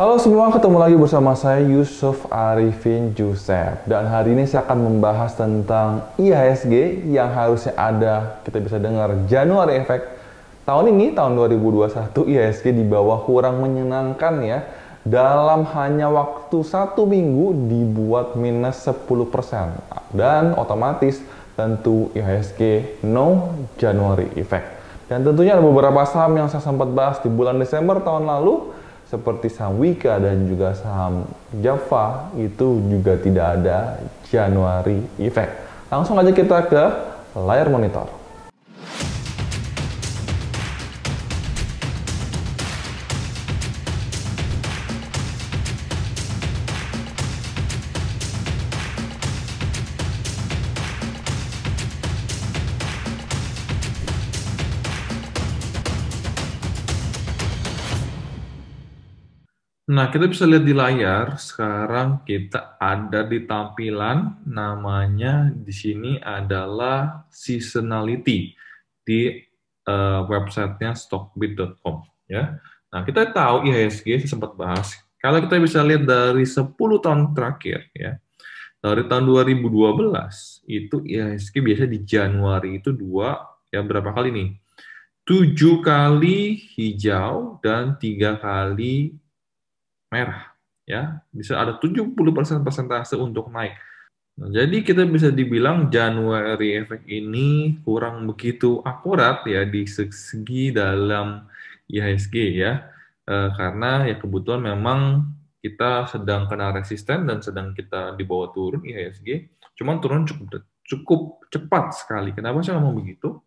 Halo semua, ketemu lagi bersama saya Yusuf Arifin Joseph Dan hari ini saya akan membahas tentang IHSG yang harusnya ada, kita bisa dengar, Januari Effect Tahun ini, tahun 2021, IHSG di bawah kurang menyenangkan ya Dalam hanya waktu satu minggu dibuat minus 10% Dan otomatis tentu IHSG no Januari Effect dan tentunya ada beberapa saham yang saya sempat bahas di bulan Desember tahun lalu seperti saham Wika dan juga saham Java itu juga tidak ada Januari effect. Langsung aja kita ke layar monitor. Nah, kita bisa lihat di layar. Sekarang kita ada di tampilan, namanya di sini adalah seasonality di uh, websitenya stockbit.com. Ya. Nah, kita tahu IHSG sempat bahas. Kalau kita bisa lihat dari 10 tahun terakhir, ya, dari tahun 2012 itu IHSG biasa di Januari itu dua ya berapa kali nih? tujuh kali hijau dan tiga kali merah ya bisa ada 70% persentase untuk naik. Nah, jadi kita bisa dibilang Januari efek ini kurang begitu akurat ya di segi dalam IHSG ya e, karena ya kebetulan memang kita sedang kena resisten dan sedang kita dibawa turun IHSG. Cuman turun cukup cukup cepat sekali. Kenapa saya ngomong begitu?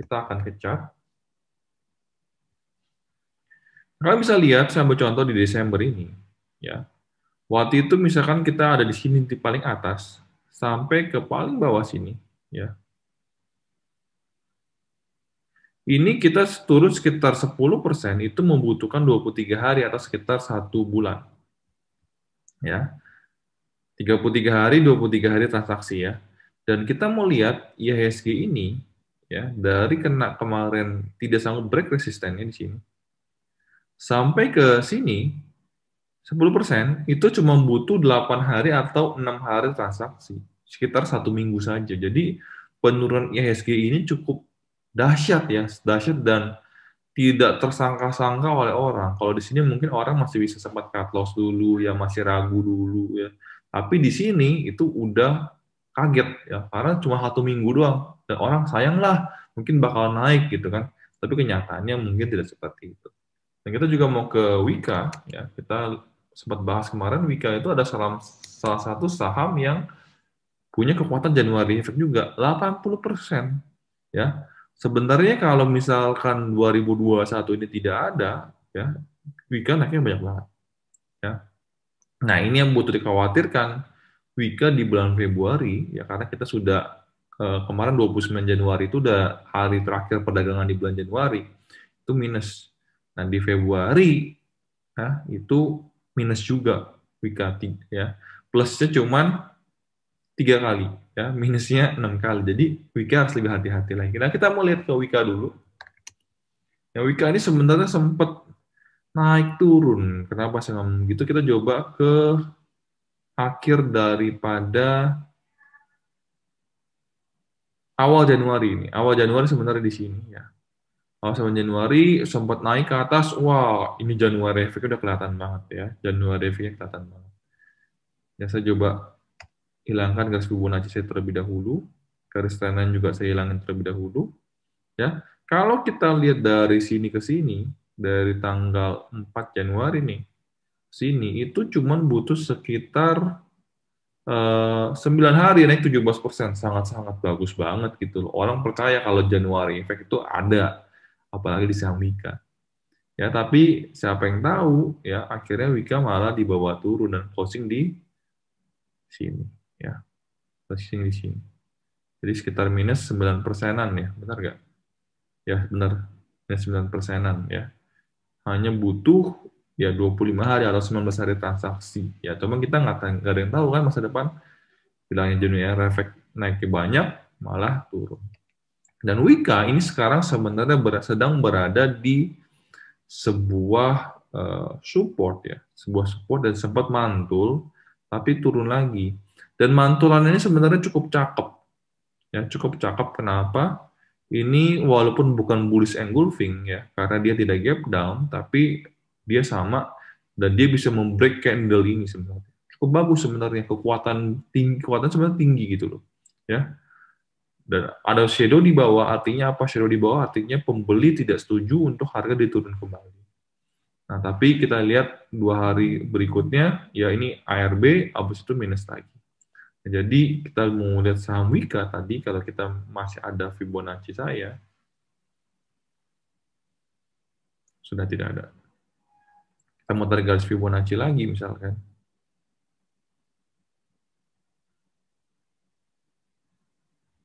Kita akan kecap Kalian bisa lihat saya ambil contoh di Desember ini, ya. Waktu itu misalkan kita ada di sini di paling atas sampai ke paling bawah sini, ya. Ini kita turun sekitar 10% itu membutuhkan 23 hari atau sekitar satu bulan. Ya. 33 hari, 23 hari transaksi ya. Dan kita mau lihat IHSG ini ya dari kena kemarin tidak sanggup break resistennya di sini sampai ke sini 10% itu cuma butuh 8 hari atau 6 hari transaksi, sekitar satu minggu saja. Jadi penurunan IHSG ini cukup dahsyat ya, dahsyat dan tidak tersangka-sangka oleh orang. Kalau di sini mungkin orang masih bisa sempat cut loss dulu ya, masih ragu dulu ya. Tapi di sini itu udah kaget ya, karena cuma satu minggu doang. Dan orang sayang lah, mungkin bakal naik gitu kan. Tapi kenyataannya mungkin tidak seperti itu. Dan kita juga mau ke Wika, ya kita sempat bahas kemarin Wika itu ada salam, salah satu saham yang punya kekuatan Januari efek juga 80%. Ya. Sebenarnya kalau misalkan 2021 ini tidak ada, ya Wika naiknya banyak banget. Ya. Nah, ini yang butuh dikhawatirkan Wika di bulan Februari ya karena kita sudah eh, kemarin 29 Januari itu udah hari terakhir perdagangan di bulan Januari itu minus Nah di Februari nah, itu minus juga wika ya plusnya cuman tiga kali ya minusnya enam kali jadi wika harus lebih hati-hati lagi. Nah kita mau lihat ke wika dulu. Nah ya, wika ini sebenarnya sempat naik turun. Kenapa sih ngomong gitu? Kita coba ke akhir daripada awal Januari ini. Awal Januari sebenarnya di sini ya. Oh, sama Januari sempat naik ke atas. Wah, ini Januari efek udah kelihatan banget ya. Januari efeknya kelihatan banget. Ya, saya coba hilangkan garis Fibonacci saya terlebih dahulu. Garis tenan juga saya hilangkan terlebih dahulu. Ya, kalau kita lihat dari sini ke sini, dari tanggal 4 Januari nih, sini itu cuman butuh sekitar Uh, eh, 9 hari naik 17%, sangat-sangat bagus banget gitu loh. Orang percaya kalau Januari efek itu ada apalagi di saham Wika. Ya, tapi siapa yang tahu ya akhirnya Wika malah dibawa turun dan closing di sini ya. Closing di sini. Jadi sekitar minus 9 persenan ya, benar nggak? Ya, benar. Minus 9 persenan ya. Hanya butuh ya 25 hari atau 19 hari transaksi. Ya, cuma kita nggak ada yang tahu kan masa depan bilangnya jenuh ya efek naiknya banyak, malah turun. Dan Wika ini sekarang sebenarnya ber, sedang berada di sebuah uh, support ya, sebuah support dan sempat mantul, tapi turun lagi. Dan mantulan ini sebenarnya cukup cakep, ya cukup cakep. Kenapa? Ini walaupun bukan bullish engulfing ya, karena dia tidak gap down, tapi dia sama dan dia bisa membreak candle ini sebenarnya. Cukup bagus sebenarnya kekuatan tinggi, kekuatan sebenarnya tinggi gitu loh, ya dan ada shadow di bawah, artinya apa? Shadow di bawah artinya pembeli tidak setuju untuk harga diturun kembali. Nah, tapi kita lihat dua hari berikutnya, ya ini ARB, abis itu minus lagi. Nah, jadi kita mau lihat saham Wika tadi, kalau kita masih ada Fibonacci saya, sudah tidak ada. Kita tarik garis Fibonacci lagi misalkan.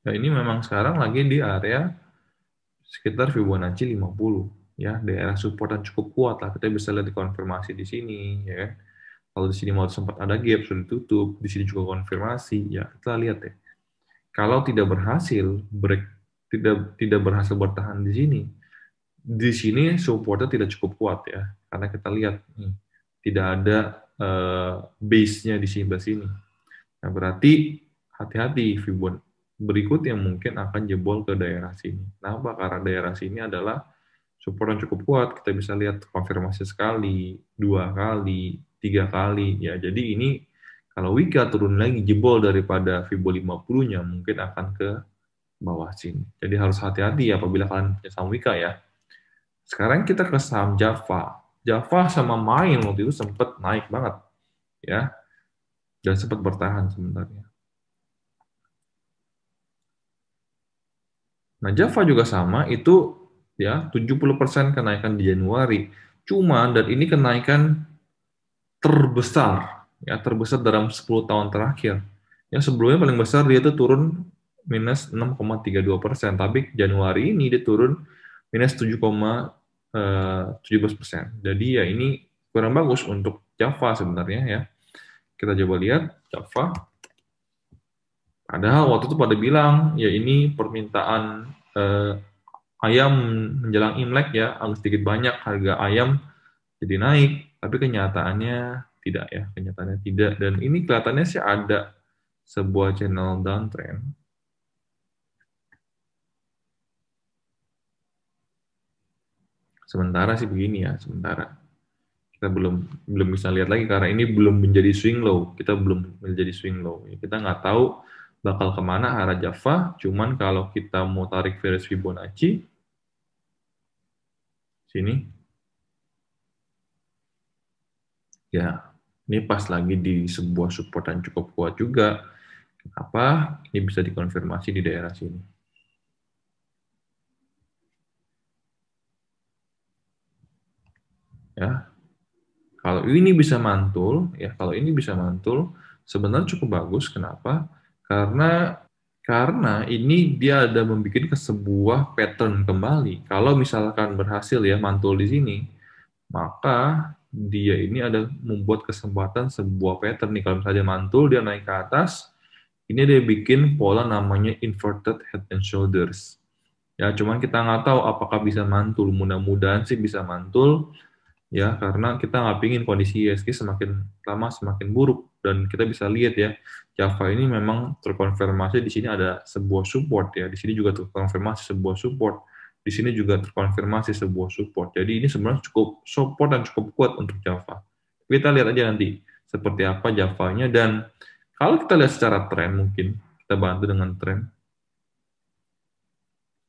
Nah, ini memang sekarang lagi di area sekitar Fibonacci 50 ya, daerah support cukup kuat lah. Kita bisa lihat konfirmasi di sini ya kan. Kalau di sini mau sempat ada gap sudah ditutup, di sini juga konfirmasi ya. Kita lihat ya. Kalau tidak berhasil break tidak tidak berhasil bertahan di sini. Di sini supportnya tidak cukup kuat ya, karena kita lihat nih tidak ada uh, base-nya di sini. Nah, berarti hati-hati Fibonacci berikut yang mungkin akan jebol ke daerah sini. Nah, karena daerah sini adalah support yang cukup kuat. Kita bisa lihat konfirmasi sekali, dua kali, tiga kali. Ya, jadi ini kalau Wika turun lagi jebol daripada Fibo 50-nya mungkin akan ke bawah sini. Jadi harus hati-hati ya apabila kalian punya saham Wika ya. Sekarang kita ke saham Java. Java sama main waktu itu sempat naik banget ya dan sempat bertahan sebenarnya. Nah, Java juga sama, itu ya 70% kenaikan di Januari. Cuma dan ini kenaikan terbesar ya terbesar dalam 10 tahun terakhir. Ya sebelumnya paling besar dia itu turun minus 6,32 persen, tapi Januari ini dia turun minus 7,17 eh, persen. Jadi ya ini kurang bagus untuk Java sebenarnya ya. Kita coba lihat Java. Padahal waktu itu pada bilang, ya ini permintaan eh, ayam menjelang Imlek ya, agak sedikit banyak harga ayam jadi naik, tapi kenyataannya tidak ya, kenyataannya tidak. Dan ini kelihatannya sih ada sebuah channel downtrend. Sementara sih begini ya, sementara kita belum belum bisa lihat lagi karena ini belum menjadi swing low, kita belum menjadi swing low. Kita nggak tahu bakal kemana arah Java. Cuman kalau kita mau tarik virus Fibonacci, sini, ya ini pas lagi di sebuah supportan cukup kuat juga. Kenapa? Ini bisa dikonfirmasi di daerah sini. Ya, kalau ini bisa mantul, ya kalau ini bisa mantul, sebenarnya cukup bagus. Kenapa? Karena karena ini dia ada membuat ke sebuah pattern kembali. Kalau misalkan berhasil ya mantul di sini, maka dia ini ada membuat kesempatan sebuah pattern nih. Kalau misalnya mantul, dia naik ke atas, ini dia bikin pola namanya inverted head and shoulders. Ya, cuman kita nggak tahu apakah bisa mantul. Mudah-mudahan sih bisa mantul, ya, karena kita nggak pingin kondisi ISG e semakin lama semakin buruk dan kita bisa lihat ya Java ini memang terkonfirmasi di sini ada sebuah support ya di sini juga terkonfirmasi sebuah support di sini juga terkonfirmasi sebuah support jadi ini sebenarnya cukup support dan cukup kuat untuk Java kita lihat aja nanti seperti apa Javanya dan kalau kita lihat secara tren mungkin kita bantu dengan tren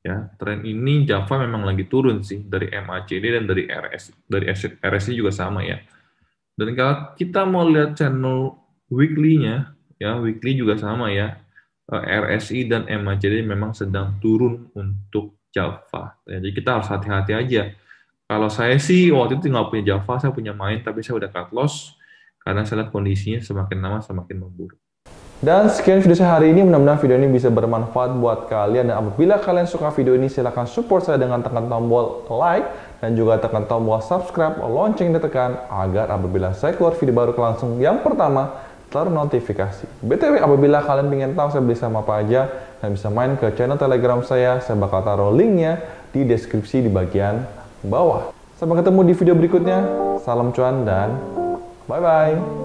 ya tren ini Java memang lagi turun sih dari MACD dan dari RS dari RSI juga sama ya dan kalau kita mau lihat channel weekly-nya ya weekly juga sama ya eh, RSI dan MACD memang sedang turun untuk Java. Ya, jadi kita harus hati-hati aja. Kalau saya sih waktu itu nggak punya Java, saya punya main, tapi saya udah cut loss karena saya lihat kondisinya semakin lama semakin memburuk. Dan sekian video saya hari ini, mudah-mudahan video ini bisa bermanfaat buat kalian. Dan apabila kalian suka video ini, silahkan support saya dengan tekan tombol like dan juga tekan tombol subscribe, lonceng ditekan agar apabila saya keluar video baru langsung yang pertama Taruh notifikasi. BTW, apabila kalian ingin tahu saya beli sama apa aja, kalian bisa main ke channel Telegram saya. Saya bakal taruh linknya di deskripsi di bagian bawah. Sampai ketemu di video berikutnya. Salam cuan dan bye-bye.